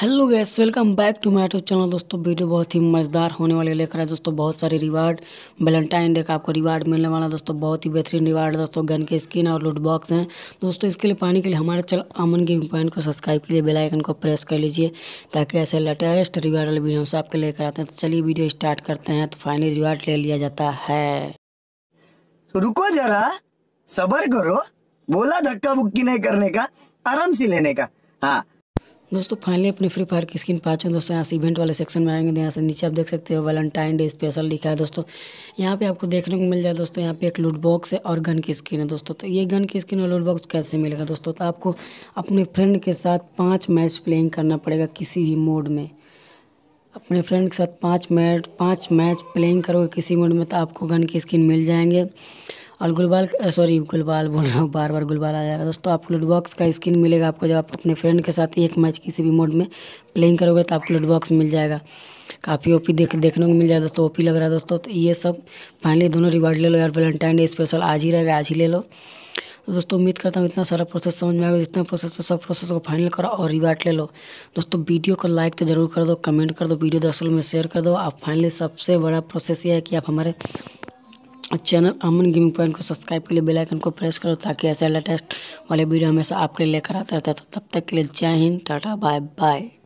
hello guys welcome back to my YouTube channel दोस्तों video बहुत ही मज़ेदार होने वाले लेकर है दोस्तों बहुत सारे रिवार्ड वैलेंटाइन डे का आपको रिवार्ड मिलने वाला दोस्तों बहुत ही बेहतरीन रिवार्ड दोस्तों गन के स्किन और लूट बॉक्स हैं दोस्तों इसके लिए पाने के लिए हमारे चैनल अमन गेम पॉइंट को सब्सक्राइब के लिए बेलाइकन को प्रेस कर लीजिए ताकि ऐसे लेटेस्ट रिवार्ड वाले वीडियो से आपके लेकर आते हैं तो चलिए वीडियो स्टार्ट करते हैं तो फाइनली रिवार्ड ले लिया जाता है तो रुको जरा सबर करो बोला धक्का बुक्की नहीं करने का आराम से लेने का हाँ दोस्तों फाइनली अपने फ्री फायर की स्क्रीन पाँच दोस्तों यहाँ से इवेंट वाले सेक्शन में आएंगे यहाँ से नीचे आप देख सकते हो वैलेंटाइन डे स्पेशल लिखा है दोस्तों यहाँ पे आपको देखने को मिल जाए दोस्तों यहाँ पे एक लूट बॉक्स है और गन की स्क्रीन है दोस्तों तो ये गन की स्क्रीन और लूट बॉक्स कैसे मिलेगा दोस्तों तो आपको अपने फ्रेंड के साथ पाँच मैच प्लेइंग करना पड़ेगा किसी भी मोड में अपने फ्रेंड के साथ पाँच मैच पाँच मैच प्लेइंग करोगे किसी मोड में तो आपको गन की स्क्रीन मिल जाएंगे और गुलबाल सॉरी गुलबाल बोल रहा हूँ बार बार गुलबाल आ जा रहा है दोस्तों आपको लूट का स्किन मिलेगा आपको जब आप अपने फ्रेंड के साथ एक मैच किसी भी मोड में प्लेइंग करोगे तो आपको लूट मिल जाएगा काफ़ी ओपी देख देखने को मिल जाएगा दोस्तों ओपी लग रहा है दोस्तों तो ये सब फाइनली दोनों रिवार्ड ले लो यार वैलेंटाइन डे स्पेशल आज ही रहेगा आज ही ले लो तो दोस्तों उम्मीद करता हूँ इतना सारा प्रोसेस समझ में आएगा जितना प्रोसेस में सब प्रोसेस को फाइनल करो और रिवार्ड ले लो दोस्तों वीडियो को लाइक तो ज़रूर कर दो कमेंट कर दो वीडियो दरअसल में शेयर कर दो आप फाइनली सबसे बड़ा प्रोसेस ये है कि आप हमारे चैनल अमन गेमिंग पॉइंट को सब्सक्राइब के लिए बेल आइकन को प्रेस करो ताकि ऐसे लेटेस्ट वाले वीडियो हमेशा आपके लिए लेकर आता रहता है तो तब तक के लिए जय हिंद टाटा बाय बाय